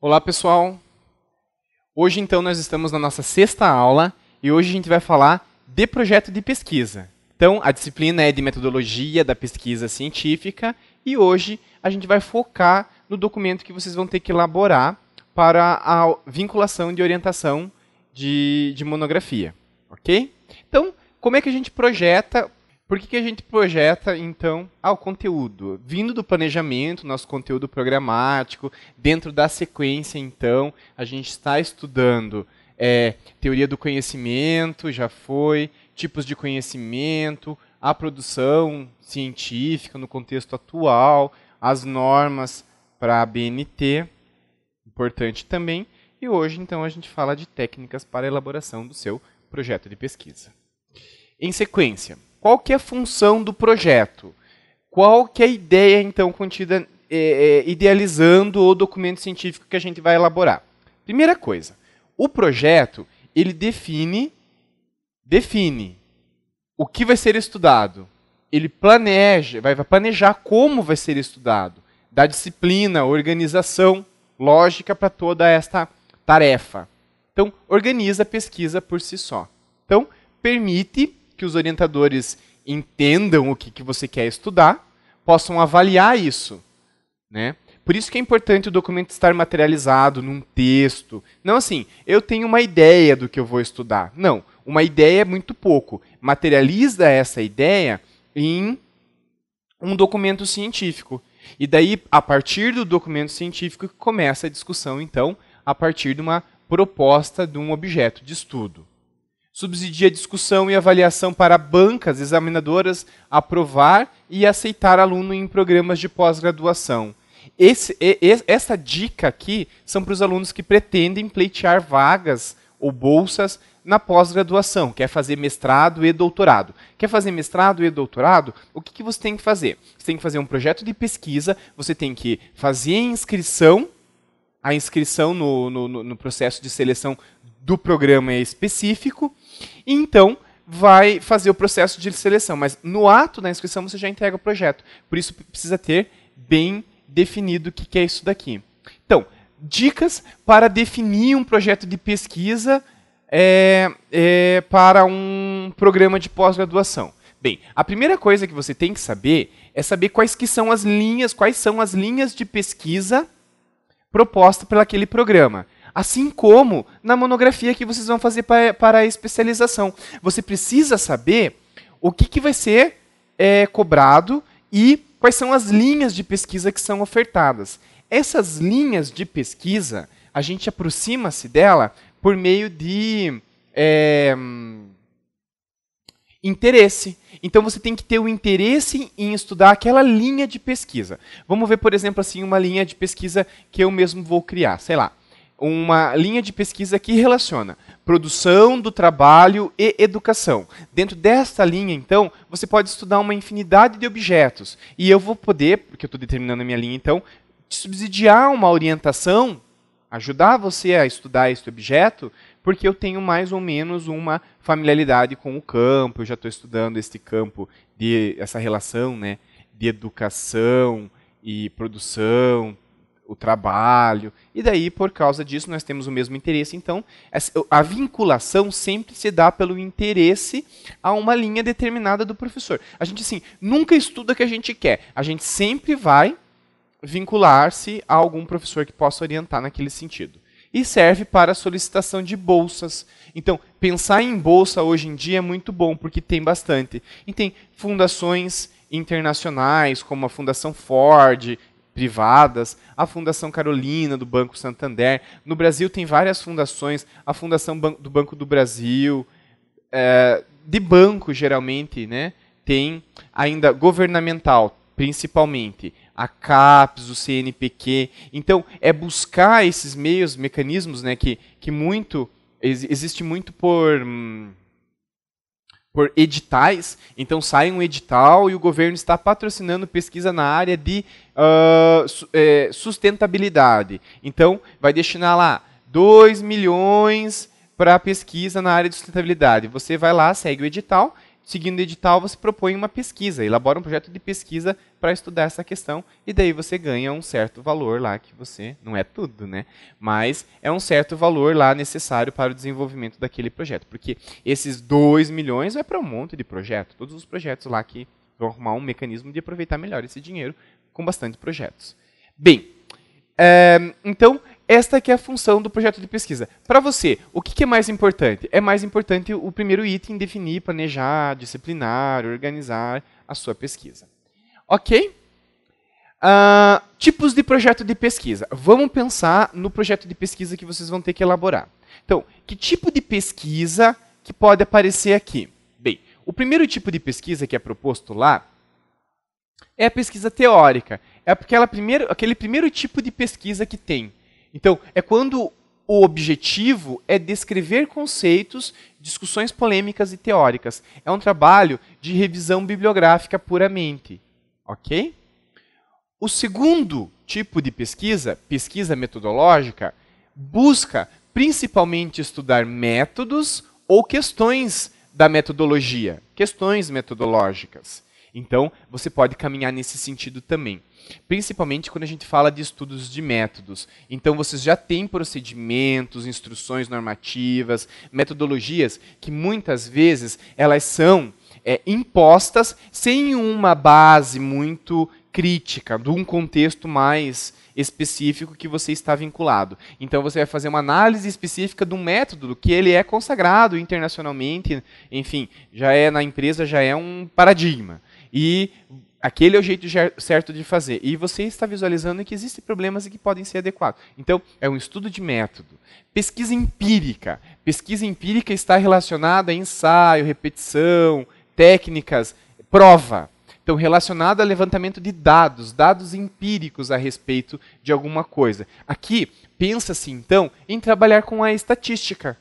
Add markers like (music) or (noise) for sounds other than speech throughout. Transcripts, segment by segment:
Olá, pessoal. Hoje então nós estamos na nossa sexta aula e hoje a gente vai falar de projeto de pesquisa. Então, a disciplina é de metodologia da pesquisa científica e hoje a gente vai focar no documento que vocês vão ter que elaborar para a vinculação de orientação de, de monografia, ok? Então, como é que a gente projeta por que, que a gente projeta, então, ah, o conteúdo? Vindo do planejamento, nosso conteúdo programático, dentro da sequência, então, a gente está estudando é, teoria do conhecimento, já foi, tipos de conhecimento, a produção científica no contexto atual, as normas para a BNT, importante também. E hoje, então, a gente fala de técnicas para elaboração do seu projeto de pesquisa. Em sequência, qual que é a função do projeto? Qual que é a ideia, então, contida é, é, idealizando o documento científico que a gente vai elaborar? Primeira coisa, o projeto, ele define, define o que vai ser estudado. Ele planeja, vai planejar como vai ser estudado, da disciplina, organização, lógica para toda esta tarefa. Então, organiza a pesquisa por si só. Então, permite que os orientadores entendam o que, que você quer estudar, possam avaliar isso. Né? Por isso que é importante o documento estar materializado num texto. Não assim, eu tenho uma ideia do que eu vou estudar. Não, uma ideia é muito pouco. Materializa essa ideia em um documento científico. E daí, a partir do documento científico, começa a discussão, então, a partir de uma proposta de um objeto de estudo subsidia discussão e avaliação para bancas examinadoras aprovar e aceitar aluno em programas de pós-graduação. essa dica aqui são para os alunos que pretendem pleitear vagas ou bolsas na pós-graduação, quer fazer mestrado e doutorado. Quer fazer mestrado e doutorado? O que, que você tem que fazer? Você tem que fazer um projeto de pesquisa, você tem que fazer a inscrição a inscrição no, no, no processo de seleção do programa é específico, e então vai fazer o processo de seleção. Mas no ato da inscrição você já entrega o projeto. Por isso precisa ter bem definido o que é isso daqui. Então, dicas para definir um projeto de pesquisa é, é, para um programa de pós-graduação. Bem, a primeira coisa que você tem que saber é saber quais que são as linhas, quais são as linhas de pesquisa proposta pelaquele aquele programa. Assim como na monografia que vocês vão fazer para, para a especialização. Você precisa saber o que, que vai ser é, cobrado e quais são as linhas de pesquisa que são ofertadas. Essas linhas de pesquisa, a gente aproxima-se dela por meio de. É, interesse. Então você tem que ter o interesse em estudar aquela linha de pesquisa. Vamos ver, por exemplo, assim, uma linha de pesquisa que eu mesmo vou criar, sei lá, uma linha de pesquisa que relaciona produção do trabalho e educação. Dentro desta linha, então, você pode estudar uma infinidade de objetos. E eu vou poder, porque eu estou determinando a minha linha, então, subsidiar uma orientação, ajudar você a estudar este objeto porque eu tenho mais ou menos uma familiaridade com o campo, eu já estou estudando este campo de essa relação, né, de educação e produção, o trabalho. E daí, por causa disso, nós temos o mesmo interesse. Então, a vinculação sempre se dá pelo interesse a uma linha determinada do professor. A gente, assim, nunca estuda o que a gente quer. A gente sempre vai vincular-se a algum professor que possa orientar naquele sentido e serve para solicitação de bolsas. Então, pensar em bolsa hoje em dia é muito bom, porque tem bastante. E tem fundações internacionais, como a Fundação Ford, privadas, a Fundação Carolina do Banco Santander. No Brasil tem várias fundações, a Fundação do Banco do Brasil, é, de banco geralmente, né? Tem ainda governamental, principalmente a CAPES, o CNPq. Então, é buscar esses meios, mecanismos, né, que, que muito existe muito por hum, por editais. Então sai um edital e o governo está patrocinando pesquisa na área de uh, sustentabilidade. Então vai destinar lá 2 milhões para pesquisa na área de sustentabilidade. Você vai lá, segue o edital seguindo o edital, você propõe uma pesquisa, elabora um projeto de pesquisa para estudar essa questão, e daí você ganha um certo valor lá que você. Não é tudo, né? Mas é um certo valor lá necessário para o desenvolvimento daquele projeto. Porque esses 2 milhões é para um monte de projeto, todos os projetos lá que vão arrumar um mecanismo de aproveitar melhor esse dinheiro com bastante projetos. Bem, é, então esta que é a função do projeto de pesquisa. Para você, o que, é mais importante? É mais importante o primeiro item, definir, planejar, disciplinar, organizar a sua pesquisa. Ok? Uh, tipos de projeto de pesquisa. Vamos pensar no projeto de pesquisa que vocês vão ter que elaborar. Então, que tipo de pesquisa que pode aparecer aqui? Bem, o primeiro tipo de pesquisa que é proposto lá é a pesquisa teórica. É aquela primeiro, aquele primeiro tipo de pesquisa que tem então, é quando o objetivo é descrever conceitos, discussões polêmicas e teóricas. É um trabalho de revisão bibliográfica puramente, ok? O segundo tipo de pesquisa, pesquisa metodológica, busca principalmente estudar métodos ou questões da metodologia, questões metodológicas. Então, você pode caminhar nesse sentido também. Principalmente quando a gente fala de estudos de métodos. Então, vocês já têm procedimentos, instruções normativas, metodologias que muitas vezes elas são é, impostas sem uma base muito crítica, de um contexto mais específico que você está vinculado. Então você vai fazer uma análise específica do método que ele é consagrado internacionalmente, enfim, já é na empresa já é um paradigma. E aquele é o jeito certo de fazer. E você está visualizando que existem problemas e que podem ser adequados. Então, é um estudo de método. Pesquisa empírica. Pesquisa empírica está relacionada a ensaio, repetição, técnicas, prova. Então, relacionada a levantamento de dados, dados empíricos a respeito de alguma coisa. Aqui, pensa-se, então, em trabalhar com a estatística.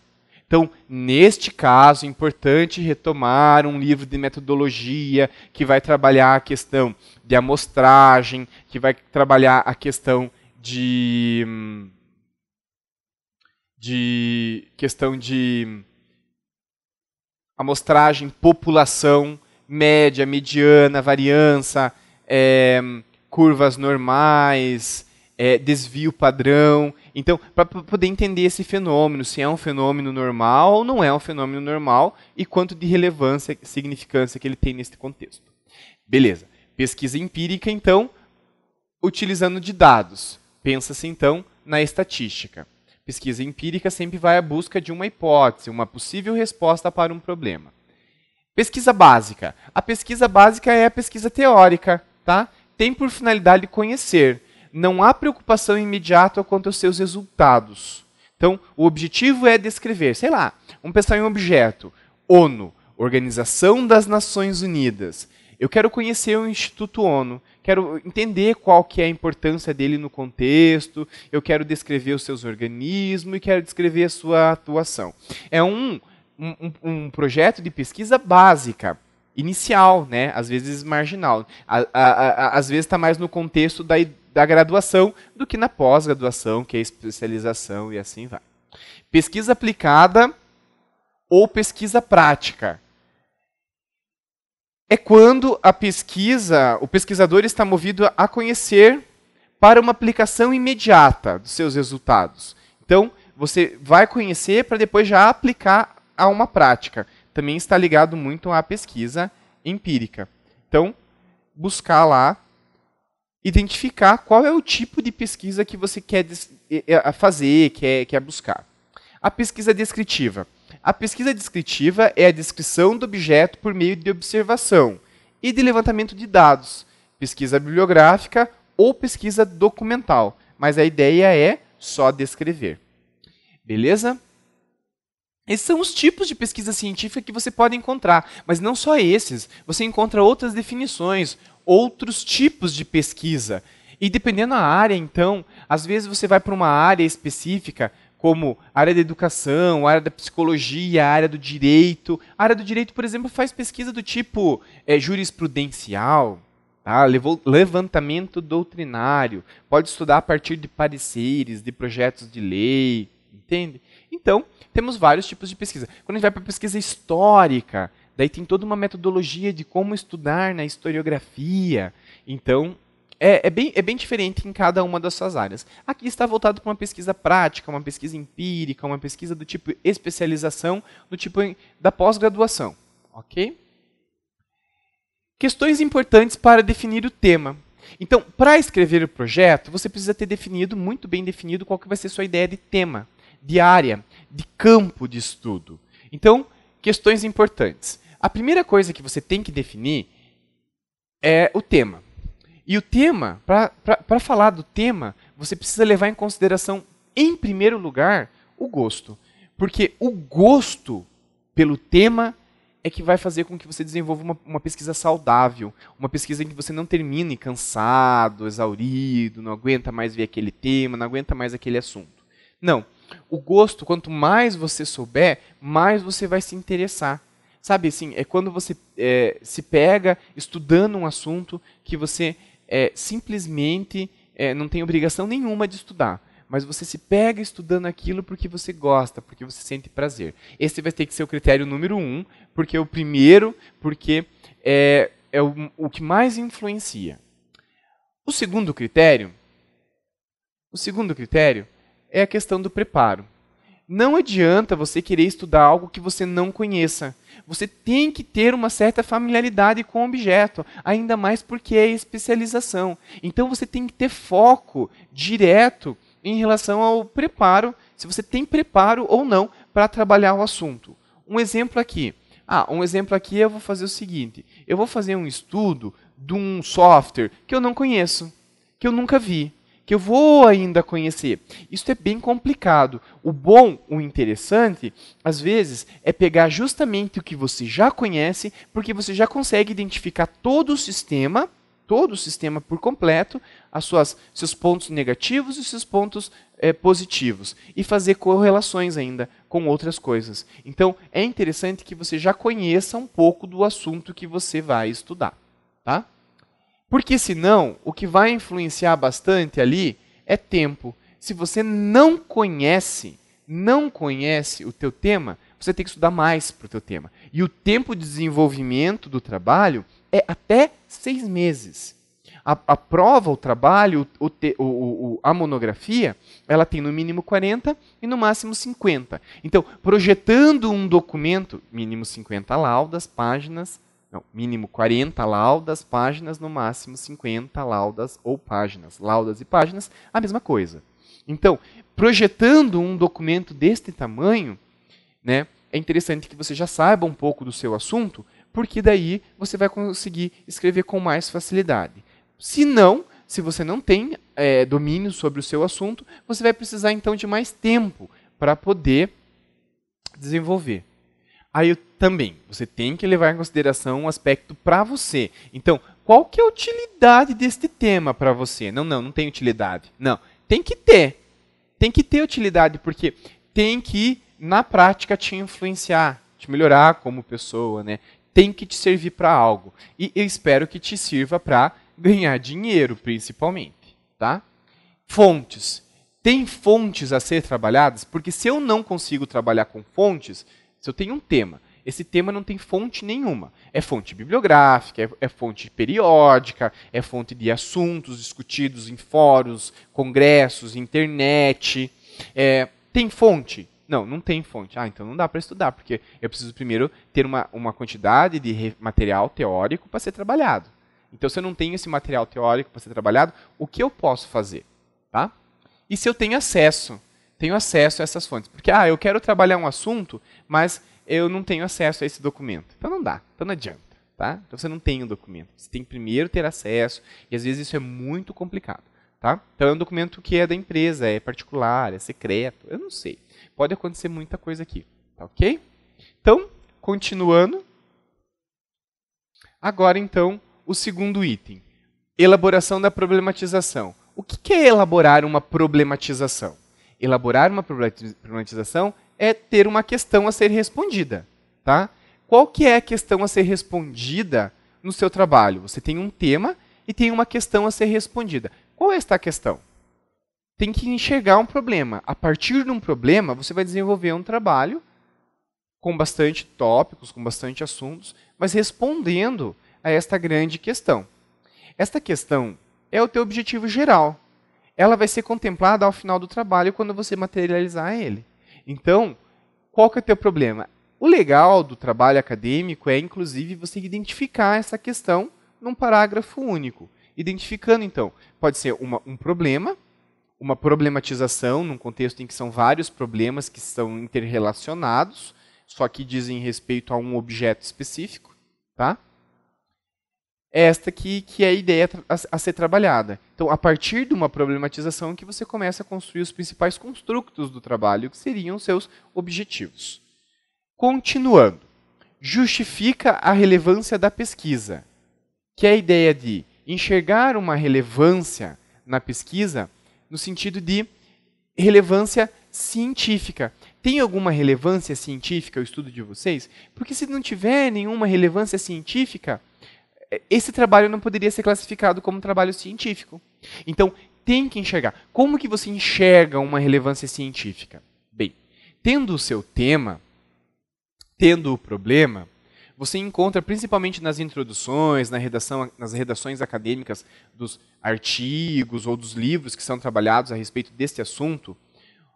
Então, neste caso, é importante retomar um livro de metodologia que vai trabalhar a questão de amostragem, que vai trabalhar a questão de. de questão de amostragem, população, média, mediana, variança, é, curvas normais, é, desvio padrão. Então, para poder entender esse fenômeno, se é um fenômeno normal ou não é um fenômeno normal e quanto de relevância, significância que ele tem nesse contexto. Beleza. Pesquisa empírica, então, utilizando de dados. Pensa-se, então, na estatística. Pesquisa empírica sempre vai à busca de uma hipótese, uma possível resposta para um problema. Pesquisa básica. A pesquisa básica é a pesquisa teórica, tá? Tem por finalidade conhecer não há preocupação imediata quanto aos seus resultados. Então, o objetivo é descrever, sei lá, vamos pensar em um objeto, ONU, Organização das Nações Unidas. Eu quero conhecer o Instituto ONU, quero entender qual que é a importância dele no contexto, eu quero descrever os seus organismos e quero descrever a sua atuação. É um, um, um projeto de pesquisa básica, inicial, né? às vezes marginal. às vezes está mais no contexto da, da graduação do que na pós-graduação, que é especialização e assim vai. Pesquisa aplicada ou pesquisa prática. É quando a pesquisa, o pesquisador está movido a conhecer para uma aplicação imediata dos seus resultados. Então, você vai conhecer para depois já aplicar a uma prática. Também está ligado muito à pesquisa empírica. Então, buscar lá identificar qual é o tipo de pesquisa que você quer fazer, quer, quer buscar. A pesquisa descritiva. A pesquisa descritiva é a descrição do objeto por meio de observação e de levantamento de dados, pesquisa bibliográfica ou pesquisa documental, mas a ideia é só descrever. Beleza? Esses são os tipos de pesquisa científica que você pode encontrar, mas não só esses. Você encontra outras definições, outros tipos de pesquisa. E dependendo da área, então, às vezes você vai para uma área específica, como área da educação, área da psicologia, área do direito. A área do direito, por exemplo, faz pesquisa do tipo é, jurisprudencial, tá? levantamento doutrinário, pode estudar a partir de pareceres, de projetos de lei, entende? Então, temos vários tipos de pesquisa. Quando a gente vai para a pesquisa histórica, daí tem toda uma metodologia de como estudar na historiografia. Então, é, é, bem, é bem diferente em cada uma das suas áreas. Aqui está voltado para uma pesquisa prática, uma pesquisa empírica, uma pesquisa do tipo especialização, do tipo da pós-graduação. Ok? Questões importantes para definir o tema. Então, para escrever o projeto, você precisa ter definido, muito bem definido, qual que vai ser a sua ideia de tema de área, de campo de estudo. Então, questões importantes. A primeira coisa que você tem que definir é o tema. E o tema, para falar do tema, você precisa levar em consideração, em primeiro lugar, o gosto. Porque o gosto pelo tema é que vai fazer com que você desenvolva uma, uma pesquisa saudável, uma pesquisa em que você não termine cansado, exaurido, não aguenta mais ver aquele tema, não aguenta mais aquele assunto. Não. O gosto, quanto mais você souber, mais você vai se interessar. Sabe assim, é quando você é, se pega estudando um assunto que você é, simplesmente é, não tem obrigação nenhuma de estudar. Mas você se pega estudando aquilo porque você gosta, porque você sente prazer. Esse vai ter que ser o critério número um, porque é o primeiro, porque é, é o, o que mais influencia. O segundo critério, o segundo critério é a questão do preparo. Não adianta você querer estudar algo que você não conheça. Você tem que ter uma certa familiaridade com o objeto, ainda mais porque é especialização. Então você tem que ter foco direto em relação ao preparo, se você tem preparo ou não para trabalhar o assunto. Um exemplo aqui. Ah, um exemplo aqui eu vou fazer o seguinte: eu vou fazer um estudo de um software que eu não conheço, que eu nunca vi que eu vou ainda conhecer. Isso é bem complicado. O bom, o interessante, às vezes, é pegar justamente o que você já conhece, porque você já consegue identificar todo o sistema, todo o sistema por completo, as suas, seus pontos negativos e seus pontos é, positivos, e fazer correlações ainda com outras coisas. Então, é interessante que você já conheça um pouco do assunto que você vai estudar, tá? Porque senão, o que vai influenciar bastante ali é tempo. Se você não conhece, não conhece o teu tema, você tem que estudar mais para o teu tema. E o tempo de desenvolvimento do trabalho é até seis meses. A, a prova, o trabalho, o, o, o, a monografia, ela tem no mínimo 40 e no máximo 50. Então, projetando um documento, mínimo 50 laudas, páginas, não, mínimo 40 laudas, páginas, no máximo 50 laudas ou páginas. Laudas e páginas, a mesma coisa. Então, projetando um documento deste tamanho, né, é interessante que você já saiba um pouco do seu assunto, porque daí você vai conseguir escrever com mais facilidade. Se não, se você não tem é, domínio sobre o seu assunto, você vai precisar então de mais tempo para poder desenvolver. Aí eu também, você tem que levar em consideração um aspecto para você. Então, qual que é a utilidade deste tema para você? Não, não, não tem utilidade. Não, tem que ter. Tem que ter utilidade, porque tem que, na prática, te influenciar, te melhorar como pessoa, né? Tem que te servir para algo. E eu espero que te sirva para ganhar dinheiro, principalmente, tá? Fontes. Tem fontes a ser trabalhadas? Porque se eu não consigo trabalhar com fontes, se eu tenho um tema esse tema não tem fonte nenhuma. É fonte bibliográfica, é, é fonte periódica, é fonte de assuntos discutidos em fóruns, congressos, internet. É, tem fonte? Não, não tem fonte. Ah, então não dá para estudar, porque eu preciso primeiro ter uma, uma quantidade de material teórico para ser trabalhado. Então, se eu não tenho esse material teórico para ser trabalhado, o que eu posso fazer? Tá? E se eu tenho acesso? Tenho acesso a essas fontes. Porque, ah, eu quero trabalhar um assunto, mas eu não tenho acesso a esse documento. Então não dá, então não adianta, tá? Então você não tem o um documento. Você tem que primeiro ter acesso, e às vezes isso é muito complicado, tá? Então é um documento que é da empresa, é particular, é secreto, eu não sei. Pode acontecer muita coisa aqui, tá ok? Então, continuando. Agora então, o segundo item. Elaboração da problematização. O que é elaborar uma problematização? Elaborar uma problematização é ter uma questão a ser respondida, tá? Qual que é a questão a ser respondida no seu trabalho? Você tem um tema e tem uma questão a ser respondida. Qual é esta questão? Tem que enxergar um problema. A partir de um problema, você vai desenvolver um trabalho com bastante tópicos, com bastante assuntos, mas respondendo a esta grande questão. Esta questão é o teu objetivo geral. Ela vai ser contemplada ao final do trabalho quando você materializar ele. Então, qual que é o teu problema? O legal do trabalho acadêmico é, inclusive, você identificar essa questão num parágrafo único. Identificando, então, pode ser uma, um problema, uma problematização, num contexto em que são vários problemas que são interrelacionados, só que dizem respeito a um objeto específico, tá? esta que, que é a ideia a, a, ser trabalhada. Então, a partir de uma problematização que você começa a construir os principais construtos do trabalho, que seriam seus objetivos. Continuando, justifica a relevância da pesquisa, que é a ideia de enxergar uma relevância na pesquisa no sentido de relevância científica. Tem alguma relevância científica o estudo de vocês? Porque se não tiver nenhuma relevância científica, é, esse trabalho não poderia ser classificado como trabalho científico. Então, tem que enxergar. Como que você enxerga uma relevância científica? Bem, tendo o seu tema, tendo o problema, você encontra principalmente nas introduções, na redação, nas redações acadêmicas dos artigos ou dos livros que são trabalhados a respeito deste assunto,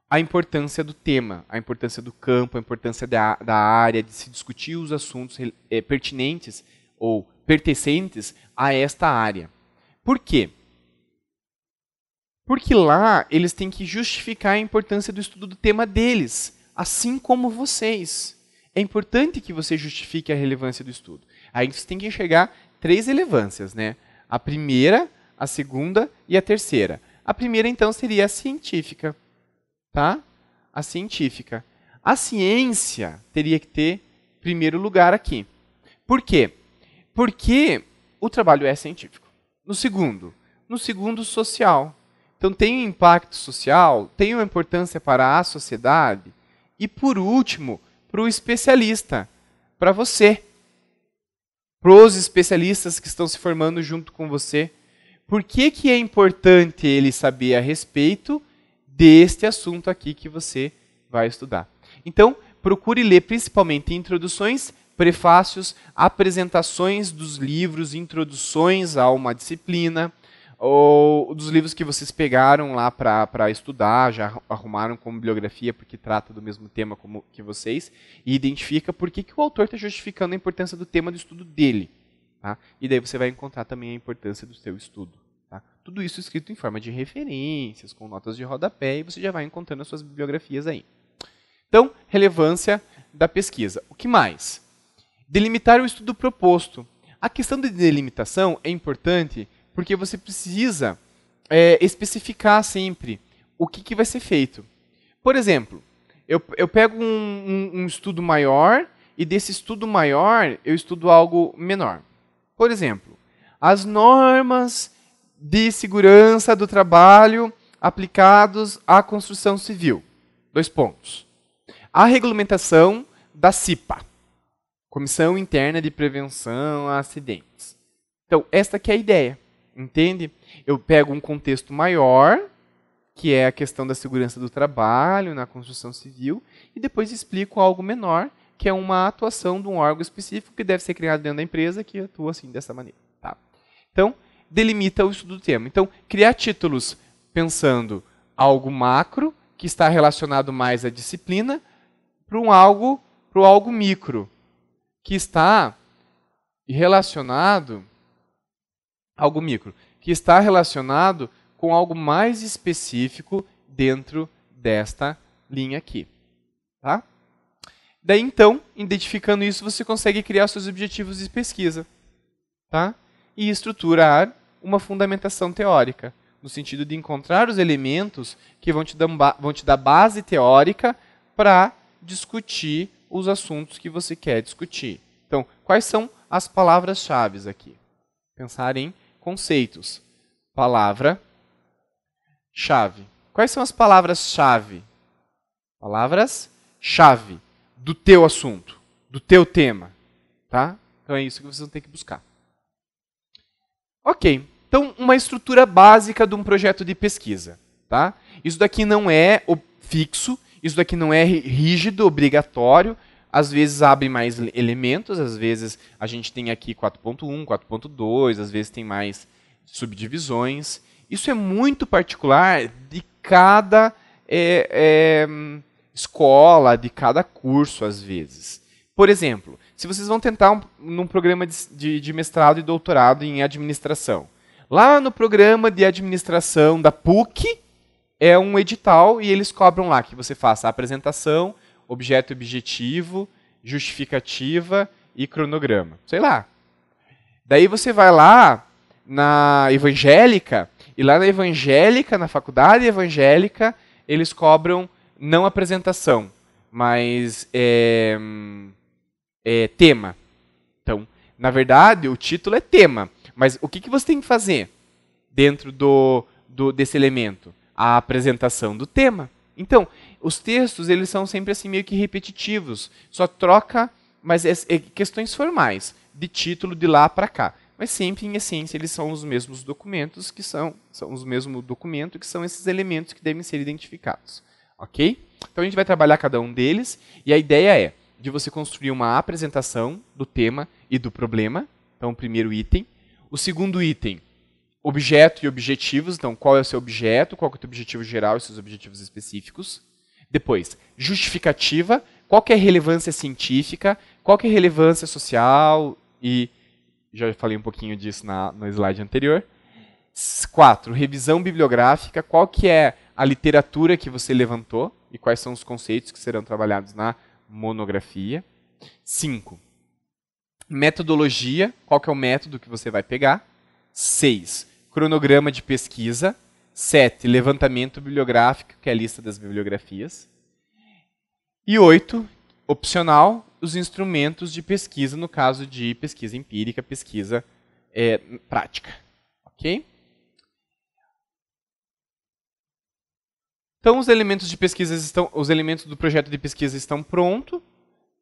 a importância do tema, a importância do campo, a importância da, da área, de se discutir os assuntos é, pertinentes ou pertencentes a esta área. Por quê? Porque lá eles têm que justificar a importância do estudo do tema deles, assim como vocês. É importante que você justifique a relevância do estudo. Aí você tem que enxergar três relevâncias, né? A primeira, a segunda e a terceira. A primeira, então, seria a científica, tá? A científica. A ciência teria que ter primeiro lugar aqui. Por quê? Porque o trabalho é científico. No segundo, no segundo, social. Então tem um impacto social, tem uma importância para a sociedade e por último, para o especialista, para você. Para os especialistas que estão se formando junto com você. Por que, que é importante ele saber a respeito deste assunto aqui que você vai estudar? Então, procure ler principalmente introduções prefácios, apresentações dos livros, introduções a uma disciplina, ou dos livros que vocês pegaram lá para estudar, já arrumaram como bibliografia, porque trata do mesmo tema como que vocês, e identifica por que, que o autor está justificando a importância do tema do estudo dele. Tá? E daí você vai encontrar também a importância do seu estudo. Tá? Tudo isso escrito em forma de referências, com notas de rodapé, e você já vai encontrando as suas bibliografias aí. Então, relevância da pesquisa. O que mais? Delimitar o estudo proposto. A questão de delimitação é importante porque você precisa é, especificar sempre o que, que vai ser feito. Por exemplo, eu, eu pego um, um, um estudo maior e desse estudo maior eu estudo algo menor. Por exemplo, as normas de segurança do trabalho aplicados à construção civil. Dois pontos. A regulamentação da CIPA. Comissão Interna de Prevenção a Acidentes. Então, esta que é a ideia, entende? Eu pego um contexto maior, que é a questão da segurança do trabalho na construção civil, e depois explico algo menor, que é uma atuação de um órgão específico que deve ser criado dentro da empresa que atua assim dessa maneira. Tá? Então, delimita o estudo do tema. Então, criar títulos pensando algo macro, que está relacionado mais à disciplina, para um algo, para algo micro, que está relacionado algo micro, que está relacionado com algo mais específico dentro desta linha aqui, tá? Daí então, identificando isso, você consegue criar seus objetivos de pesquisa, tá? E estruturar uma fundamentação teórica, no sentido de encontrar os elementos que vão te dar, vão te dar base teórica para discutir os assuntos que você quer discutir. Então, quais são as palavras-chave aqui? Pensar em conceitos. Palavra chave. Quais são as palavras-chave? Palavras-chave do teu assunto, do teu tema, tá? Então é isso que vocês vão ter que buscar. OK. Então, uma estrutura básica de um projeto de pesquisa, tá? Isso daqui não é o fixo, isso daqui não é rígido, obrigatório. Às vezes abre mais elementos, às vezes a gente tem aqui 4.1, 4.2, às vezes tem mais subdivisões. Isso é muito particular de cada é, é, escola, de cada curso, às vezes. Por exemplo, se vocês vão tentar um, num programa de, de, de mestrado e doutorado em administração, lá no programa de administração da PUC, é um edital e eles cobram lá que você faça a apresentação, objeto objetivo, justificativa e cronograma. Sei lá. Daí você vai lá na evangélica, e lá na evangélica, na faculdade evangélica, eles cobram não apresentação, mas é, é, tema. Então, na verdade, o título é tema. Mas o que, que você tem que fazer dentro do, do desse elemento? a apresentação do tema. Então, os textos eles são sempre assim meio que repetitivos, só troca, mas é, é questões formais, de título de lá para cá. Mas sempre, em essência, eles são os mesmos documentos que são, são os mesmos documento que são esses elementos que devem ser identificados, ok? Então a gente vai trabalhar cada um deles e a ideia é de você construir uma apresentação do tema e do problema. Então, o primeiro item. O segundo item, objeto e objetivos, então qual é o seu objeto, qual é o seu objetivo geral e seus objetivos específicos. Depois, justificativa, qual é a relevância científica, qual é a relevância social e já falei um pouquinho disso na, no slide anterior. Quatro, revisão bibliográfica, qual que é a literatura que você levantou e quais são os conceitos que serão trabalhados na monografia. Cinco, metodologia, qual que é o método que você vai pegar. Seis, cronograma de pesquisa. 7. Levantamento bibliográfico, que é a lista das bibliografias. E 8. Opcional, os instrumentos de pesquisa, no caso de pesquisa empírica, pesquisa é, prática. Ok? Então os elementos de pesquisa estão, os elementos do projeto de pesquisa estão pronto.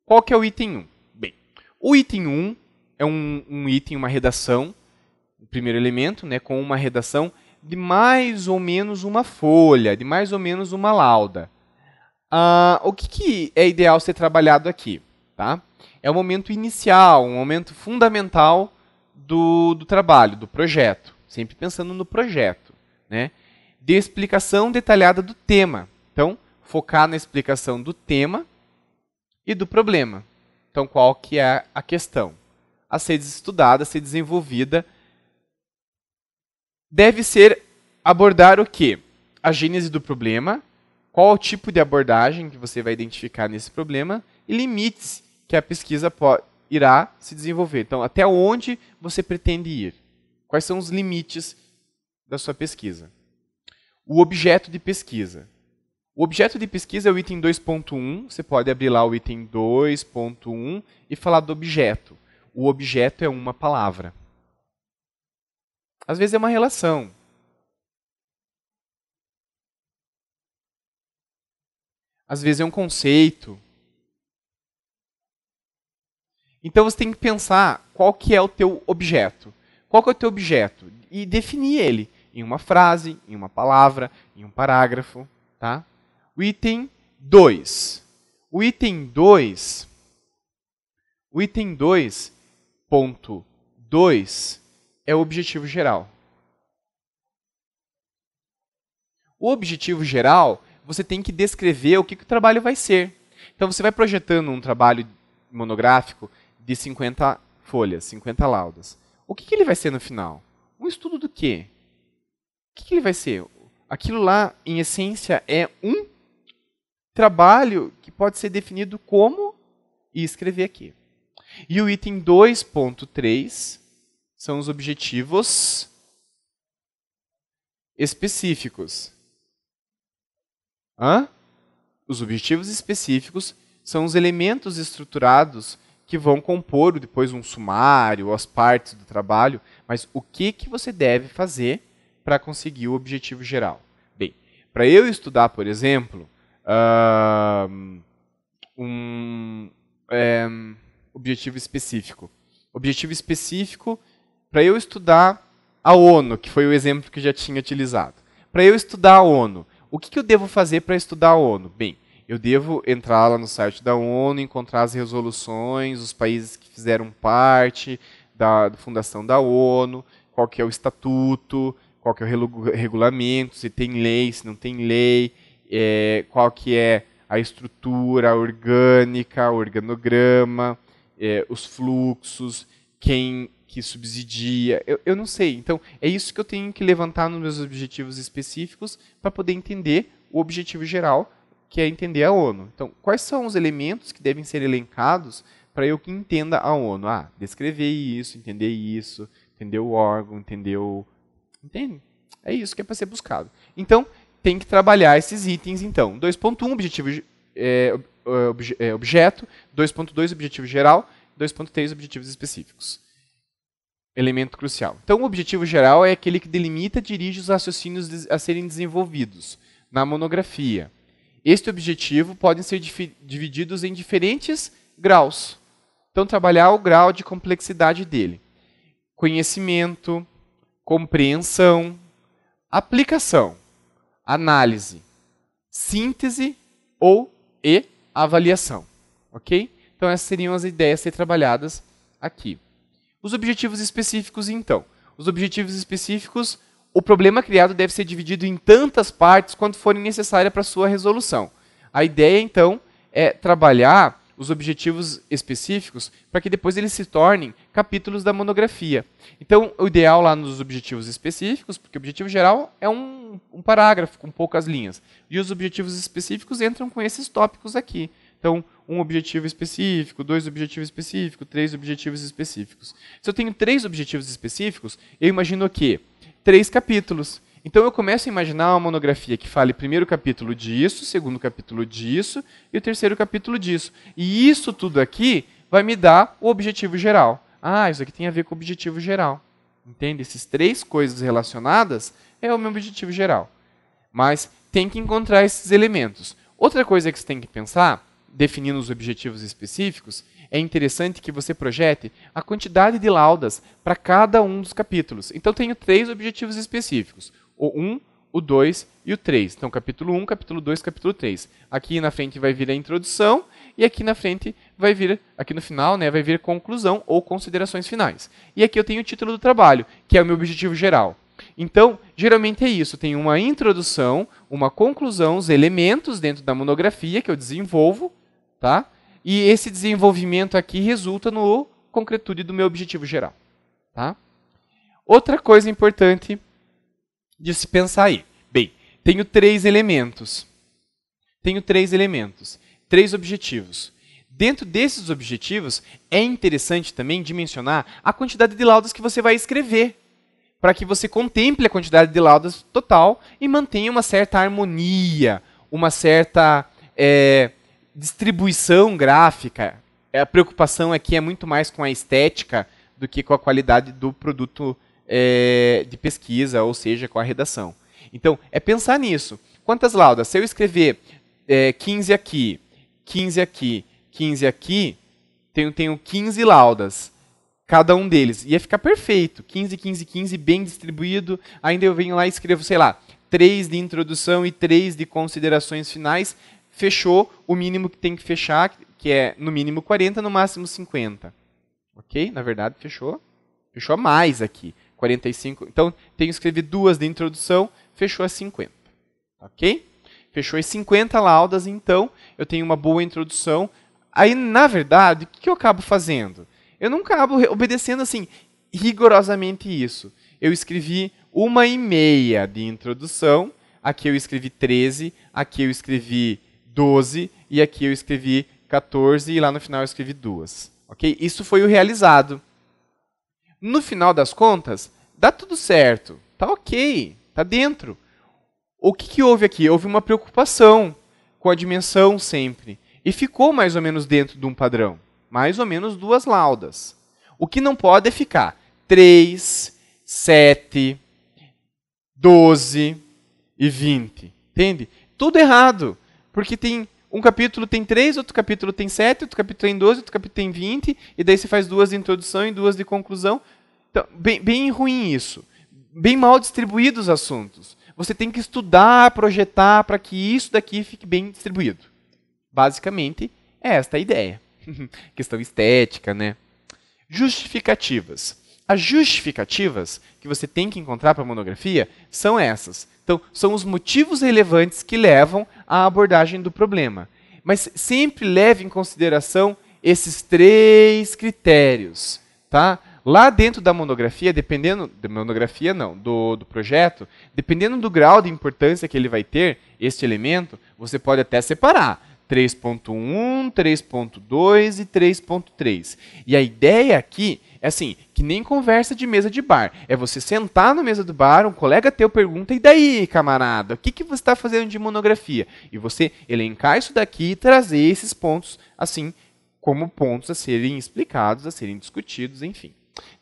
Qual que é o item 1? Bem, o item 1 é um, um item, uma redação primeiro elemento, né, com uma redação de mais ou menos uma folha, de mais ou menos uma lauda. Ah, o que, que é ideal ser trabalhado aqui? Tá? É o momento inicial, um momento fundamental do, do trabalho, do projeto. Sempre pensando no projeto. Né? De explicação detalhada do tema. Então, focar na explicação do tema e do problema. Então, qual que é a questão a ser estudada, a ser desenvolvida deve ser abordar o quê? A gênese do problema, qual o tipo de abordagem que você vai identificar nesse problema e limites que a pesquisa irá se desenvolver. Então, até onde você pretende ir? Quais são os limites da sua pesquisa? O objeto de pesquisa. O objeto de pesquisa é o item 2.1. Você pode abrir lá o item 2.1 e falar do objeto. O objeto é uma palavra. Às vezes é uma relação. Às vezes é um conceito. Então você tem que pensar qual que é o teu objeto. Qual que é o teu objeto? E definir ele em uma frase, em uma palavra, em um parágrafo. Tá? O item 2. O item 2. O item 2, ponto 2, é o objetivo geral. O objetivo geral, você tem que descrever o que, que o trabalho vai ser. Então você vai projetando um trabalho monográfico de 50 folhas, 50 laudas. O que, que ele vai ser no final? Um estudo do quê? O que, que ele vai ser? Aquilo lá, em essência, é um trabalho que pode ser definido como e escrever aqui. E o item 2.3 são os objetivos específicos. Hã? Os objetivos específicos são os elementos estruturados que vão compor depois um sumário, as partes do trabalho, mas o que, que você deve fazer para conseguir o objetivo geral. Bem, para eu estudar, por exemplo, um é, objetivo específico. Objetivo específico para eu estudar a ONU, que foi o exemplo que eu já tinha utilizado. Para eu estudar a ONU, o que, que eu devo fazer para estudar a ONU? Bem, eu devo entrar lá no site da ONU, encontrar as resoluções, os países que fizeram parte da, da fundação da ONU, qual que é o estatuto, qual que é o regulamento, se tem lei, se não tem lei, é, qual que é a estrutura orgânica, organograma, é, os fluxos, quem que subsidia. Eu, eu não sei. Então, é isso que eu tenho que levantar nos meus objetivos específicos para poder entender o objetivo geral, que é entender a ONU. Então, quais são os elementos que devem ser elencados para eu que entenda a ONU? Ah, descrever isso, entender isso, entender o órgão, entender o. Entende? É isso que é para ser buscado. Então, tem que trabalhar esses itens, então. 2.1, objetivo é, é, é, objeto. 2.2, objetivo geral. 2.3, objetivos específicos elemento crucial. Então, o objetivo geral é aquele que delimita e dirige os raciocínios a serem desenvolvidos na monografia. Este objetivo podem ser divididos em diferentes graus. Então, trabalhar o grau de complexidade dele. Conhecimento, compreensão, aplicação, análise, síntese ou e avaliação. Ok? Então, essas seriam as ideias a ser trabalhadas aqui. Os objetivos específicos, então. Os objetivos específicos, o problema criado deve ser dividido em tantas partes quanto forem necessárias para sua resolução. A ideia, então, é trabalhar os objetivos específicos para que depois eles se tornem capítulos da monografia. Então, o ideal lá nos objetivos específicos, porque o objetivo geral é um, um parágrafo com poucas linhas, e os objetivos específicos entram com esses tópicos aqui. Então, um objetivo específico, dois objetivos específicos, três objetivos específicos. Se eu tenho três objetivos específicos, eu imagino o quê? Três capítulos. Então eu começo a imaginar uma monografia que fale primeiro capítulo disso, segundo capítulo disso e o terceiro capítulo disso. E isso tudo aqui vai me dar o objetivo geral. Ah, isso aqui tem a ver com o objetivo geral. Entende? Essas três coisas relacionadas é o meu objetivo geral. Mas tem que encontrar esses elementos. Outra coisa que você tem que pensar definindo os objetivos específicos, é interessante que você projete a quantidade de laudas para cada um dos capítulos. Então, tenho três objetivos específicos: o 1, um, o 2 e o 3. Então, capítulo 1, um, capítulo 2, capítulo 3. Aqui na frente vai vir a introdução e aqui na frente vai vir, aqui no final, né, vai vir conclusão ou considerações finais. E aqui eu tenho o título do trabalho, que é o meu objetivo geral. Então, geralmente é isso, tem uma introdução, uma conclusão, os elementos dentro da monografia que eu desenvolvo, Tá? E esse desenvolvimento aqui resulta no concretude do meu objetivo geral. Tá? Outra coisa importante de se pensar aí. Bem, tenho três elementos. Tenho três elementos, três objetivos. Dentro desses objetivos, é interessante também dimensionar a quantidade de laudas que você vai escrever, para que você contemple a quantidade de laudas total e mantenha uma certa harmonia, uma certa é, distribuição gráfica, a preocupação aqui é muito mais com a estética do que com a qualidade do produto é, de pesquisa, ou seja, com a redação. Então, é pensar nisso. Quantas laudas? Se eu escrever é, 15 aqui, 15 aqui, 15 aqui, tenho, tenho 15 laudas, cada um deles. Ia ficar perfeito, 15, 15, 15, bem distribuído. Ainda eu venho lá e escrevo, sei lá, três de introdução e três de considerações finais, fechou o mínimo que tem que fechar, que é no mínimo 40, no máximo 50. Ok? Na verdade, fechou. Fechou mais aqui. 45. Então, tenho que escrever duas de introdução, fechou as 50. Ok? Fechou as 50 laudas, então eu tenho uma boa introdução. Aí, na verdade, o que eu acabo fazendo? Eu não acabo obedecendo assim rigorosamente isso. Eu escrevi uma e meia de introdução, aqui eu escrevi 13, aqui eu escrevi 12 e aqui eu escrevi 14 e lá no final eu escrevi 2. Ok? Isso foi o realizado. No final das contas, dá tudo certo. Tá ok, tá dentro. O que, que houve aqui? Houve uma preocupação com a dimensão sempre. E ficou mais ou menos dentro de um padrão. Mais ou menos duas laudas. O que não pode é ficar 3, 7, 12 e 20. Entende? Tudo errado. Porque tem um capítulo tem três, outro capítulo tem sete, outro capítulo tem doze, outro capítulo tem vinte, e daí você faz duas de introdução e duas de conclusão. Então, bem, bem ruim isso. Bem mal distribuídos os assuntos. Você tem que estudar, projetar para que isso daqui fique bem distribuído. Basicamente, é esta a ideia. (laughs) Questão estética, né? Justificativas. As justificativas que você tem que encontrar para a monografia são essas. Então, são os motivos relevantes que levam a abordagem do problema. Mas sempre leve em consideração esses três critérios, tá? Lá dentro da monografia, dependendo da monografia não, do, do projeto, dependendo do grau de importância que ele vai ter, este elemento, você pode até separar 3.1, 3.2 e 3.3. E a ideia aqui é assim, que nem conversa de mesa de bar. É você sentar na mesa do bar, um colega teu pergunta, e daí, camarada, o que, que você está fazendo de monografia? E você elencar isso daqui e trazer esses pontos, assim, como pontos a serem explicados, a serem discutidos, enfim.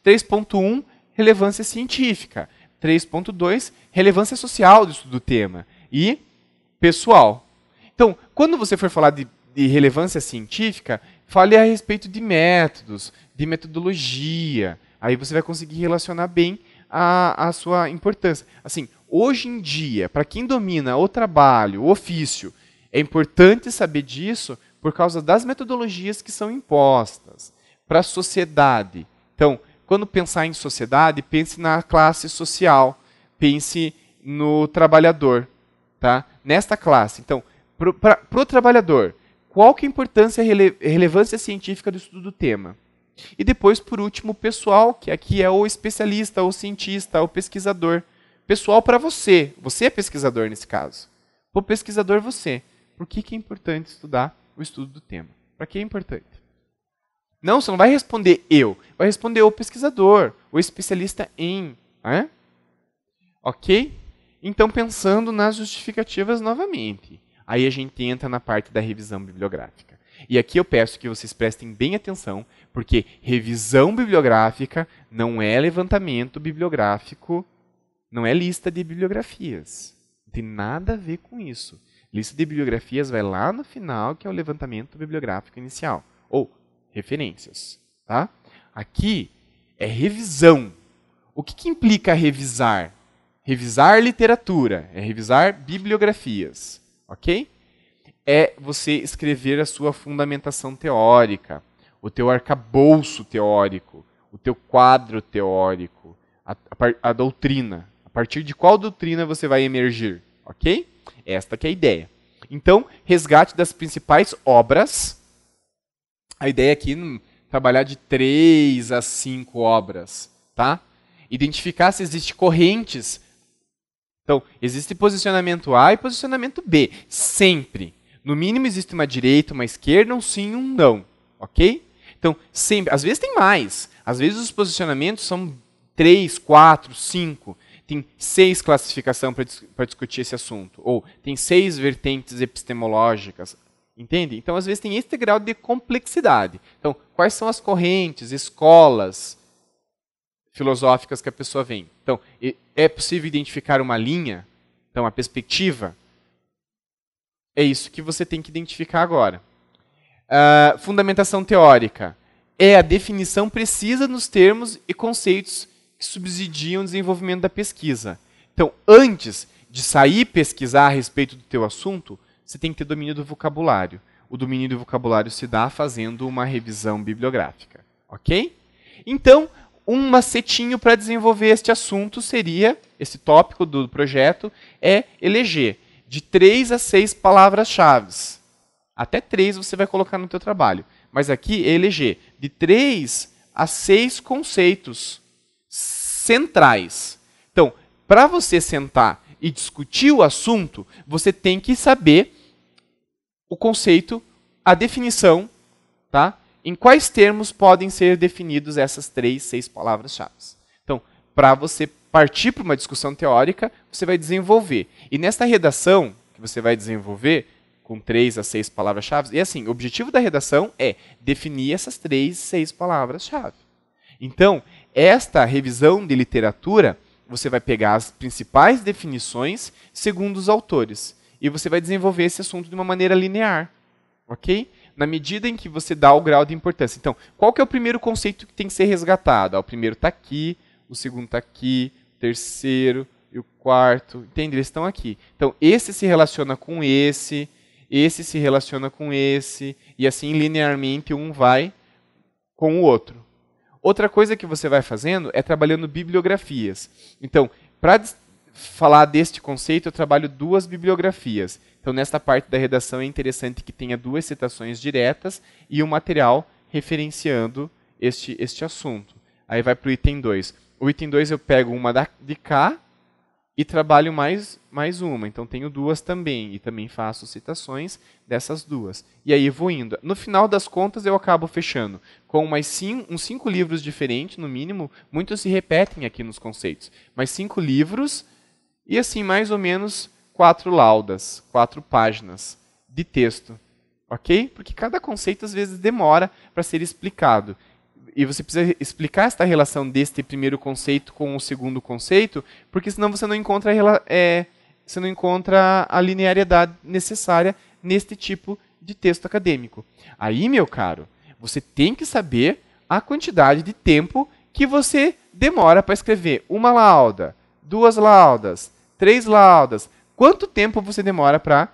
3.1, relevância científica. 3.2, relevância social do estudo do tema. E pessoal. Então, quando você for falar de, de relevância científica, Fale a respeito de métodos, de metodologia. Aí você vai conseguir relacionar bem a, a sua importância. Assim, hoje em dia, para quem domina o trabalho, o ofício, é importante saber disso por causa das metodologias que são impostas para a sociedade. Então, quando pensar em sociedade, pense na classe social, pense no trabalhador, tá? Nesta classe. Então, para o trabalhador, qual que é a importância e rele relevância científica do estudo do tema. E depois, por último, o pessoal, que aqui é o especialista, o cientista, o pesquisador. Pessoal para você, você é pesquisador nesse caso. O pesquisador você. Por que, que é importante estudar o estudo do tema? Para que é importante? Não, você não vai responder eu, vai responder o pesquisador, o especialista em. Né? Ok? Então, pensando nas justificativas novamente aí a gente entra na parte da revisão bibliográfica. E aqui eu peço que vocês prestem bem atenção, porque revisão bibliográfica não é levantamento bibliográfico, não é lista de bibliografias. Não tem nada a ver com isso. Lista de bibliografias vai lá no final, que é o levantamento bibliográfico inicial, ou referências. Tá? Aqui é revisão. O que, que implica revisar? Revisar literatura, é revisar bibliografias ok? É você escrever a sua fundamentação teórica, o teu arcabouço teórico, o teu quadro teórico, a, a, a doutrina. A partir de qual doutrina você vai emergir, ok? Esta que é a ideia. Então, resgate das principais obras. A ideia aqui é trabalhar de três a cinco obras, tá? Identificar se existem correntes então, existe posicionamento A e posicionamento B, sempre. No mínimo existe uma direita, uma esquerda, um sim, um não, ok? Então, sempre, às vezes tem mais, às vezes os posicionamentos são três, quatro, cinco. tem seis classificação para discutir esse assunto, ou tem seis vertentes epistemológicas, entende? Então, às vezes tem esse grau de complexidade. Então, quais são as correntes, escolas, filosóficas que a pessoa vem. Então, é possível identificar uma linha? Então, a perspectiva? É isso que você tem que identificar agora. Uh, fundamentação teórica é a definição precisa nos termos e conceitos que subsidiam o desenvolvimento da pesquisa. Então, antes de sair pesquisar a respeito do teu assunto, você tem que ter domínio do vocabulário. O domínio do vocabulário se dá fazendo uma revisão bibliográfica, ok? Então, um macetinho para desenvolver este assunto seria, esse tópico do projeto, é eleger de três a seis palavras-chave. Até três você vai colocar no teu trabalho. Mas aqui é eleger de três a seis conceitos centrais. Então, para você sentar e discutir o assunto, você tem que saber o conceito, a definição, tá? Em quais termos podem ser definidos essas três, seis palavras-chave? Então, para você partir para uma discussão teórica, você vai desenvolver. E nesta redação que você vai desenvolver, com três a seis palavras-chave, e assim, o objetivo da redação é definir essas três, seis palavras-chave. Então, esta revisão de literatura, você vai pegar as principais definições segundo os autores. E você vai desenvolver esse assunto de uma maneira linear. Ok? na medida em que você dá o grau de importância. Então, qual que é o primeiro conceito que tem que ser resgatado? Ah, o primeiro está aqui, o segundo está aqui, o terceiro e o quarto. Entende? Eles estão aqui. Então, esse se relaciona com esse, esse se relaciona com esse, e assim linearmente um vai com o outro. Outra coisa que você vai fazendo é trabalhando bibliografias. Então, para falar deste conceito, eu trabalho duas bibliografias. Então, nesta parte da redação é interessante que tenha duas citações diretas e um material referenciando este, este assunto. Aí vai para o item 2. O item 2 eu pego uma da, de cá e trabalho mais, mais uma. Então, tenho duas também e também faço citações dessas duas. E aí vou indo. No final das contas, eu acabo fechando com mais cinco, uns cinco livros diferentes, no mínimo. Muitos se repetem aqui nos conceitos, mas cinco livros e assim, mais ou menos quatro laudas, quatro páginas de texto, ok? Porque cada conceito às vezes demora para ser explicado. E você precisa explicar esta relação deste primeiro conceito com o segundo conceito, porque senão você não encontra a, é, você não encontra a linearidade necessária neste tipo de texto acadêmico. Aí, meu caro, você tem que saber a quantidade de tempo que você demora para escrever uma lauda, duas laudas, três laudas. Quanto tempo você demora para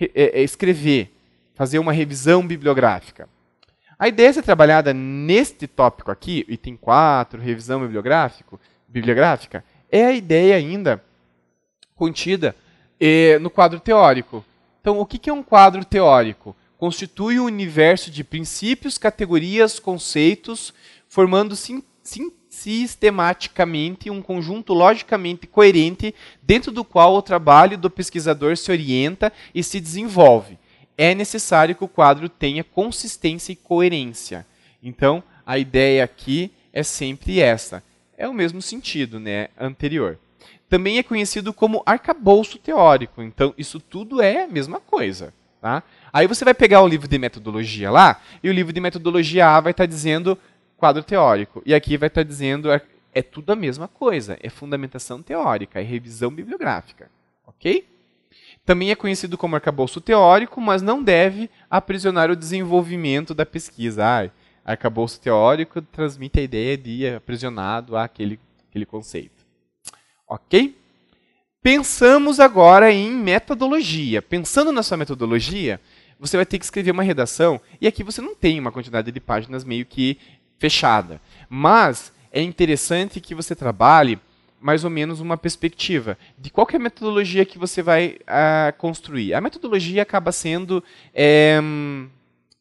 é, é, escrever, fazer uma revisão bibliográfica? A ideia ser trabalhada neste tópico aqui, item 4, revisão bibliográfico, bibliográfica, é a ideia ainda contida é, no quadro teórico. Então, o que, que é um quadro teórico? Constitui um universo de princípios, categorias, conceitos, formando sim, sim sistematicamente um conjunto logicamente coerente dentro do qual o trabalho do pesquisador se orienta e se desenvolve. É necessário que o quadro tenha consistência e coerência. Então, a ideia aqui é sempre essa. É o mesmo sentido, né, anterior. Também é conhecido como arcabouço teórico. Então, isso tudo é a mesma coisa, tá? Aí você vai pegar o livro de metodologia lá, e o livro de metodologia A vai estar dizendo quadro teórico. E aqui vai estar dizendo, é, é tudo a mesma coisa, é fundamentação teórica, é revisão bibliográfica, ok? Também é conhecido como arcabouço teórico, mas não deve aprisionar o desenvolvimento da pesquisa. Ah, arcabouço teórico transmite a ideia de aprisionado àquele aquele conceito. Ok? Pensamos agora em metodologia. Pensando na sua metodologia, você vai ter que escrever uma redação, e aqui você não tem uma quantidade de páginas meio que fechada. Mas é interessante que você trabalhe mais ou menos uma perspectiva de qual é a metodologia que você vai ah, construir. A metodologia acaba sendo é,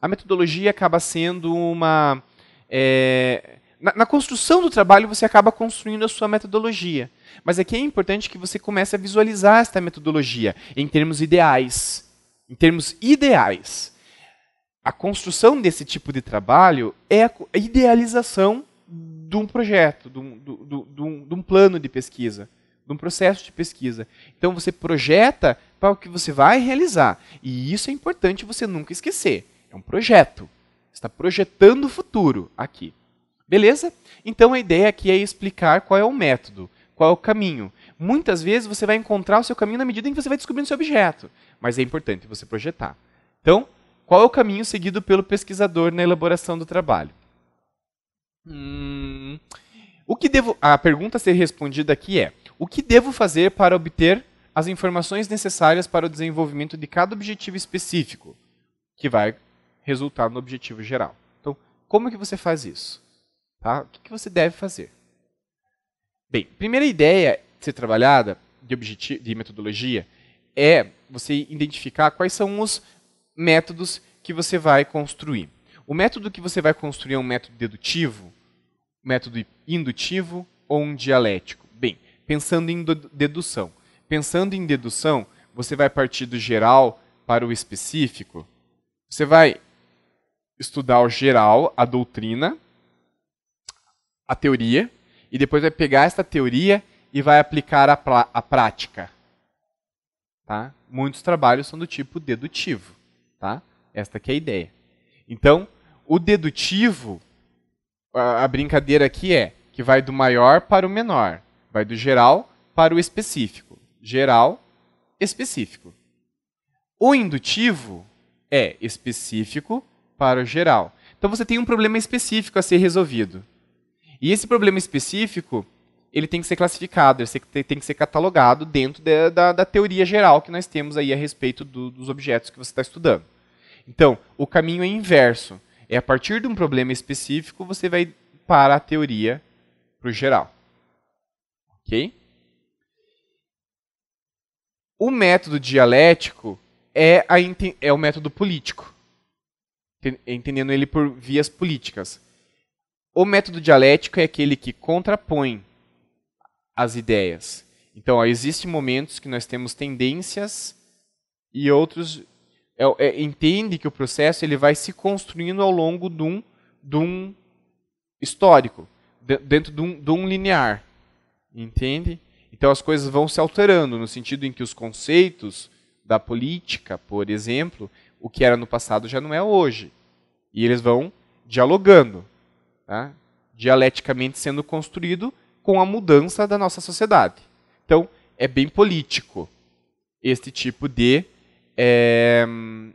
a metodologia acaba sendo uma é, na, na, construção do trabalho você acaba construindo a sua metodologia, mas aqui é importante que você comece a visualizar esta metodologia em termos ideais, em termos ideais a construção desse tipo de trabalho é a idealização de um projeto, de um, de, um, de um, plano de pesquisa, de um processo de pesquisa. Então você projeta para o que você vai realizar. E isso é importante você nunca esquecer. É um projeto. Você está projetando o futuro aqui. Beleza? Então a ideia aqui é explicar qual é o método, qual é o caminho. Muitas vezes você vai encontrar o seu caminho na medida em que você vai descobrindo o seu objeto. Mas é importante você projetar. Então, qual é o caminho seguido pelo pesquisador na elaboração do trabalho? Hum, o que devo, a pergunta a ser respondida aqui é: o que devo fazer para obter as informações necessárias para o desenvolvimento de cada objetivo específico, que vai resultar no objetivo geral? Então, como que você faz isso? Tá? O que, que você deve fazer? Bem, primeira ideia de ser trabalhada de, de metodologia é você identificar quais são os métodos que você vai construir. O método que você vai construir é um método dedutivo, método indutivo ou um dialético? Bem, pensando em dedução. Pensando em dedução, você vai partir do geral para o específico. Você vai estudar o geral, a doutrina, a teoria, e depois vai pegar essa teoria e vai aplicar a, a prática. Tá? Muitos trabalhos são do tipo dedutivo. Tá? Esta que é a ideia. Então, o dedutivo, a, brincadeira aqui é que vai do maior para o menor, vai do geral para o específico. Geral, específico. O indutivo é específico para o geral. Então você tem um problema específico a ser resolvido. E esse problema específico, ele tem que ser classificado, ele tem que ser catalogado dentro da, da, da teoria geral que nós temos aí a respeito do, dos objetos que você está estudando. Então, o caminho é inverso. É a partir de um problema específico você vai para a teoria para o geral. Ok? O método dialético é, a, é o método político, entendendo ele por vias políticas. O método dialético é aquele que contrapõe as ideias. Então, existem momentos que nós temos tendências e outros é, é, entende que o processo ele vai se construindo ao longo de um, de um histórico, de, dentro de um, de um linear. Entende? Então as coisas vão se alterando, no sentido em que os conceitos da política, por exemplo, o que era no passado já não é hoje. E eles vão dialogando, tá? dialeticamente sendo construído com a mudança da nossa sociedade. Então, é bem político este tipo de é,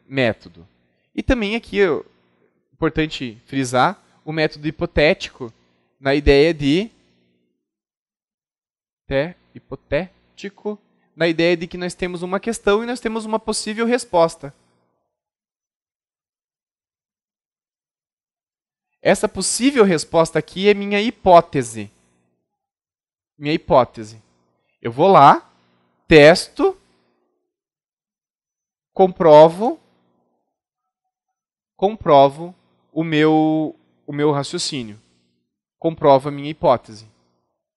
método. E também aqui, é importante frisar, o método hipotético na ideia de até hipotético na ideia de que nós temos uma questão e nós temos uma possível resposta. Essa possível resposta aqui é minha hipótese. Minha hipótese. Eu vou lá, testo comprovo comprovo o meu o meu raciocínio, comprovo a minha hipótese.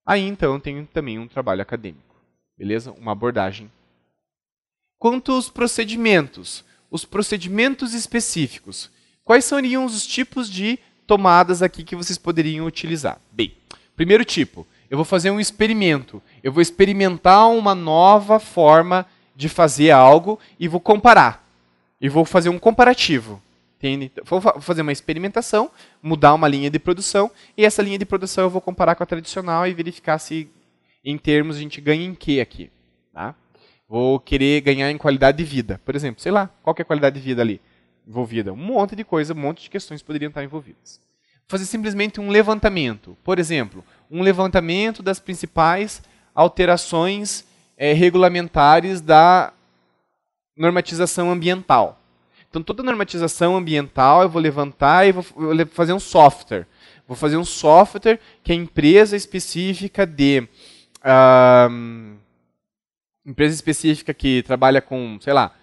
Aí então eu tenho também um trabalho acadêmico, beleza? Uma abordagem. Quanto aos procedimentos, os procedimentos específicos, quais seriam os tipos de tomadas aqui que vocês poderiam utilizar? Bem, primeiro tipo, eu vou fazer um experimento, eu vou experimentar uma nova forma de de fazer algo e vou comparar. E vou fazer um comparativo. Entende? Então, vou fazer uma experimentação, mudar uma linha de produção, e essa linha de produção eu vou comparar com a tradicional e verificar se, em termos, a gente ganha em quê aqui. Tá? Vou querer ganhar em qualidade de vida, por exemplo. Sei lá, qual é a qualidade de vida ali envolvida? Um monte de coisa, um monte de questões poderiam estar envolvidas. Vou fazer simplesmente um levantamento. Por exemplo, um levantamento das principais alterações é, regulamentares da normatização ambiental. Então, toda normatização ambiental eu vou levantar e vou fazer um software. Vou fazer um software que é empresa específica de. Uh, empresa específica que trabalha com, sei lá,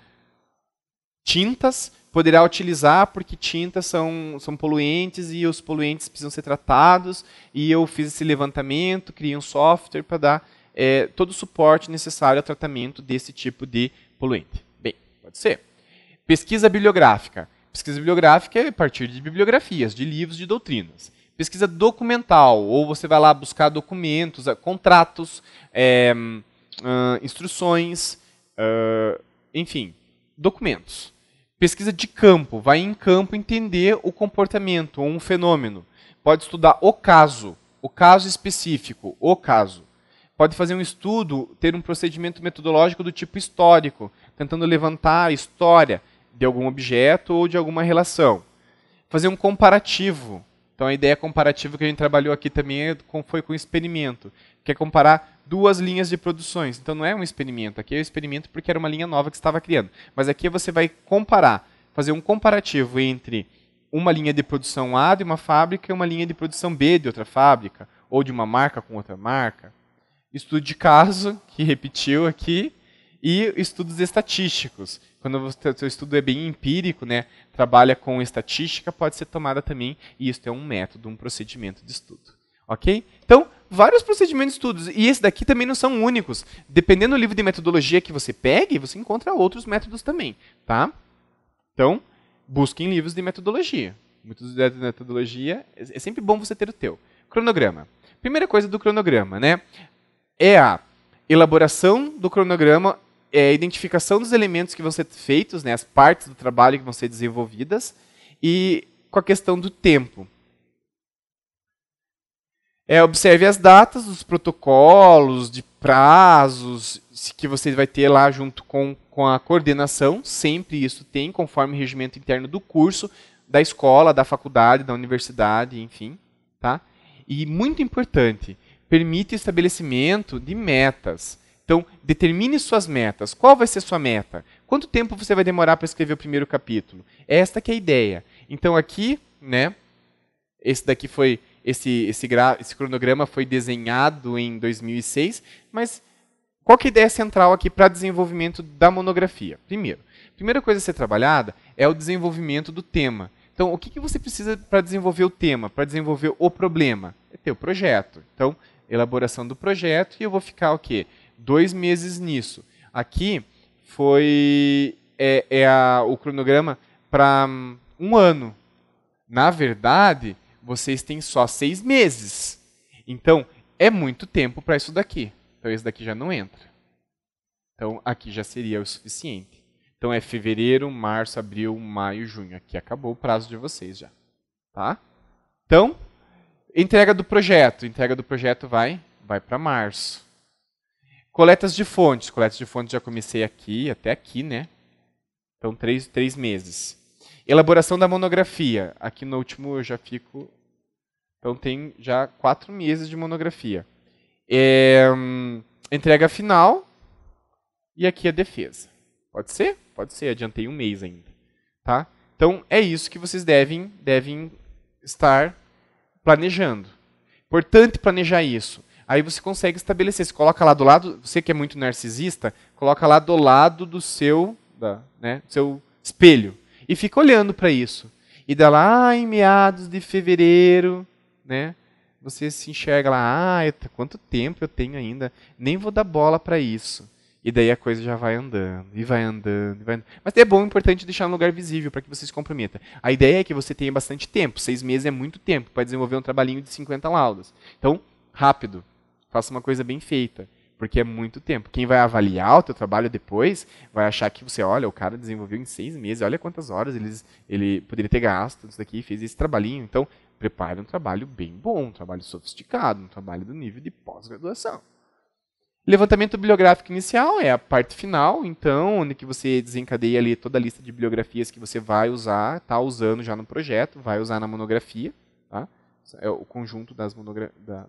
tintas, poderá utilizar porque tintas são, são poluentes e os poluentes precisam ser tratados. E eu fiz esse levantamento, criei um software para dar é, todo o suporte necessário ao tratamento desse tipo de poluente. Bem, pode ser. Pesquisa bibliográfica. Pesquisa bibliográfica é a partir de bibliografias, de livros, de doutrinas. Pesquisa documental, ou você vai lá buscar documentos, ah, contratos, é, uh, instruções, uh, enfim, documentos. Pesquisa de campo, vai em campo entender o comportamento ou um fenômeno. Pode estudar o caso, o caso específico, o caso pode fazer um estudo, ter um procedimento metodológico do tipo histórico, tentando levantar a história de algum objeto ou de alguma relação. Fazer um comparativo. Então a ideia comparativa que a gente trabalhou aqui também é foi com experimento, que é comparar duas linhas de produções. Então não é um experimento, aqui é um experimento porque era uma linha nova que estava criando. Mas aqui você vai comparar, fazer um comparativo entre uma linha de produção A de uma fábrica e uma linha de produção B de outra fábrica, ou de uma marca com outra marca estudo de caso, que repetiu aqui, e estudos estatísticos. Quando o seu estudo é bem empírico, né, trabalha com estatística, pode ser tomada também, e isso é um método, um procedimento de estudo. Ok? Então, vários procedimentos de estudos, e esse daqui também não são únicos. Dependendo do livro de metodologia que você pegue, você encontra outros métodos também, tá? Então, busquem livros de metodologia. Muitos de metodologia, é, é sempre bom você ter o teu. Cronograma. Primeira coisa do cronograma, né? é a elaboração do cronograma, é a identificação dos elementos que vão ser feitos, né, as partes do trabalho que vão ser desenvolvidas, e com a questão do tempo. É, observe as datas dos protocolos, de prazos que você vai ter lá junto com, com a coordenação, sempre isso tem, conforme o regimento interno do curso, da escola, da faculdade, da universidade, enfim. Tá? E muito importante, permite o estabelecimento de metas. Então, determine suas metas. Qual vai ser sua meta? Quanto tempo você vai demorar para escrever o primeiro capítulo? É esta que é a ideia. Então, aqui, né? Esse daqui foi esse esse, esse cronograma foi desenhado em 2006, mas qual que é a ideia central aqui para desenvolvimento da monografia? Primeiro, primeira coisa a ser trabalhada é o desenvolvimento do tema. Então, o que, que você precisa para desenvolver o tema, para desenvolver o problema? É ter o projeto. Então, elaboração do projeto e eu vou ficar o quê? Dois meses nisso. Aqui foi é, é a, o cronograma para um, um ano. Na verdade, vocês têm só seis meses. Então, é muito tempo para isso daqui. Então, isso daqui já não entra. Então, aqui já seria o suficiente. Então, é fevereiro, março, abril, maio, junho. Aqui acabou o prazo de vocês já. Tá? Então, Entrega do projeto. Entrega do projeto vai, vai para março. Coletas de fontes. Coletas de fontes já comecei aqui, até aqui, né? Então, três, três meses. Elaboração da monografia. Aqui no último eu já fico. Então, tem já quatro meses de monografia. É, hum, entrega final. E aqui a defesa. Pode ser? Pode ser. Adiantei um mês ainda. Tá? Então, é isso que vocês devem, devem estar planejando. Importante planejar isso. Aí você consegue estabelecer. Você coloca lá do lado, você que é muito narcisista, coloca lá do lado do seu, da, né, seu espelho. E fica olhando para isso. E dá lá ah, em meados de fevereiro, né? Você se enxerga lá, ah, quanto tempo eu tenho ainda? Nem vou dar bola para isso. E daí a coisa já vai andando, e vai andando, e vai andando. Mas é bom, importante deixar um lugar visível para que você se comprometa. A ideia é que você tenha bastante tempo. Seis meses é muito tempo para desenvolver um trabalhinho de 50 laudas. Então, rápido. Faça uma coisa bem feita, porque é muito tempo. Quem vai avaliar o teu trabalho depois vai achar que você, olha, o cara desenvolveu em seis meses, olha quantas horas ele, ele poderia ter gasto isso daqui, fez esse trabalhinho. Então, prepare um trabalho bem bom, um trabalho sofisticado, um trabalho do nível de pós-graduação. Levantamento bibliográfico inicial é a parte final, então, onde que você desencadeia ali toda a lista de bibliografias que você vai usar, está usando já no projeto, vai usar na monografia, tá? É o conjunto das da,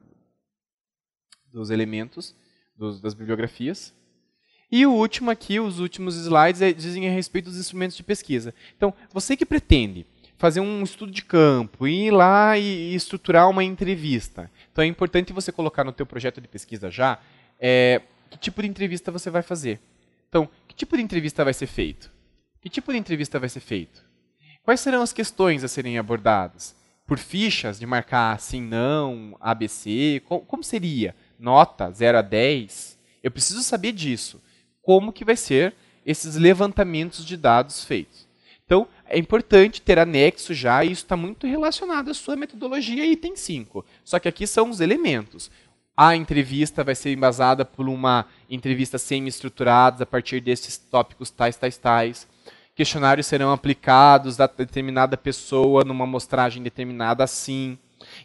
dos elementos, dos, das bibliografias. E o último aqui, os últimos slides, é, dizem a respeito dos instrumentos de pesquisa. Então, você que pretende fazer um estudo de campo, ir lá e estruturar uma entrevista. Então é importante você colocar no teu projeto de pesquisa já é, que tipo de entrevista você vai fazer. Então, que tipo de entrevista vai ser feito? Que tipo de entrevista vai ser feito? Quais serão as questões a serem abordadas? Por fichas de marcar sim, não, ABC, como, como seria? Nota 0 a 10? Eu preciso saber disso. Como que vai ser esses levantamentos de dados feitos? Então, é importante ter anexo já, e isso está muito relacionado à sua metodologia item 5. Só que aqui são os elementos a entrevista vai ser embasada por uma entrevista semi-estruturada a partir desses tópicos tais, tais, tais. Questionários serão aplicados a determinada pessoa numa amostragem determinada assim.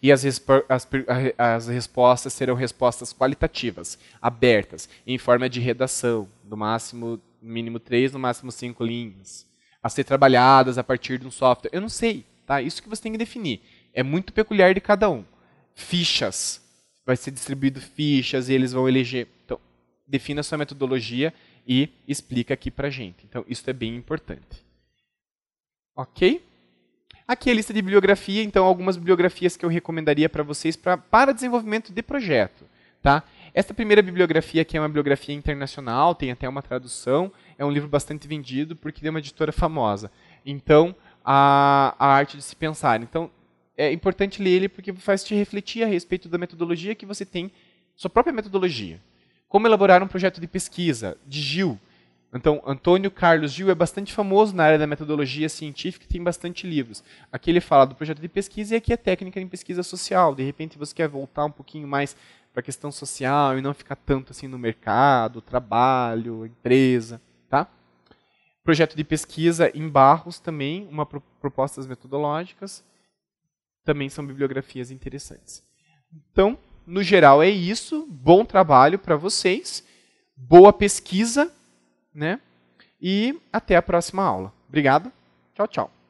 E as, as, as respostas serão respostas qualitativas, abertas, em forma de redação, no máximo, no mínimo três, no máximo cinco linhas, a ser trabalhadas a partir de um software. Eu não sei, tá? Isso que você tem que definir. É muito peculiar de cada um. Fichas vai ser distribuído fichas e eles vão eleger. Então, defina a sua metodologia e explica aqui para gente. Então, isso é bem importante. Ok? Aqui é a lista de bibliografia, então algumas bibliografias que eu recomendaria para vocês pra, para desenvolvimento de projeto. Tá? Esta primeira bibliografia aqui é uma bibliografia internacional, tem até uma tradução, é um livro bastante vendido porque é uma editora famosa. Então, a, a arte de se pensar. Então, é importante ler ele porque faz te refletir a respeito da metodologia que você tem, sua própria metodologia. Como elaborar um projeto de pesquisa, de Gil. Então, Antônio Carlos Gil é bastante famoso na área da metodologia científica e tem bastante livros. Aqui ele fala do projeto de pesquisa e aqui é técnica em pesquisa social. De repente você quer voltar um pouquinho mais para a questão social e não ficar tanto assim no mercado, trabalho, empresa, tá? Projeto de pesquisa em Barros também, uma pro propostas metodológicas também são bibliografias interessantes. Então, no geral é isso. Bom trabalho para vocês, boa pesquisa, né? E até a próxima aula. Obrigado. Tchau, tchau.